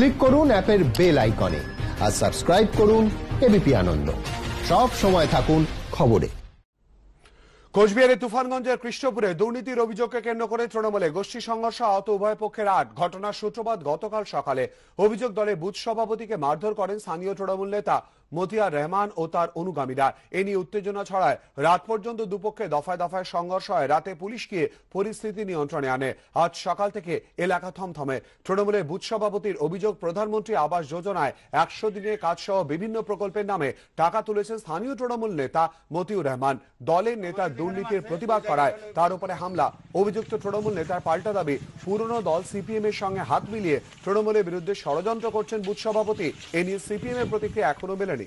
click করুন অ্যাপের bell আইকনে আর সাবস্ক্রাইব করুন এবিপি আনন্দ সব সময় থাকুন খবরে কোচবিহারে তুফানগঞ্জের কৃষ্ণপুরে দুর্নীতির অভিযোগকে কেন্দ্র করে তৃণমূলে গোষ্ঠী সংঘর্ষ আহত উভয় পক্ষের আট ঘটনার সূত্রপাত গতকাল সকালে অভিযোগ দলের বুথ সভাপতিকে মারধর করেন স্থানীয় তৃণমূল নেতা মতিয়ার রহমান ও তার অনুগামীরা এ নিয়ে উত্তেজনা ছড়ায় রাত পর্যন্ত দুপক্ষে দফায় দফায় সংঘর্ষ হয় রাতে পুলিশ গিয়ে পরিস্থিতি নিয়ন্ত্রণে আনে আজ সকাল থেকে এলাকা থমথমে তৃণমূলের বুথ সভাপতির অভিযোগ প্রধানমন্ত্রী আবাস যোজনায় একশো দিনের কাজ সহ বিভিন্ন প্রকল্পের নামে টাকা তুলেছেন স্থানীয় তৃণমূল নেতা মতিউর রহমান দলের নেতা দুর্নীতির প্রতিবাদ করায় তার উপরে হামলা অভিযুক্ত তৃণমূল নেতার পাল্টা দাবি পুরনো দল সিপিএম এর সঙ্গে হাত মিলিয়ে তৃণমূলের বিরুদ্ধে ষড়যন্ত্র করছেন বুথ সভাপতি এ নিয়ে সিপিএম এর প্রতিক্রিয়া এখনো মেলেনি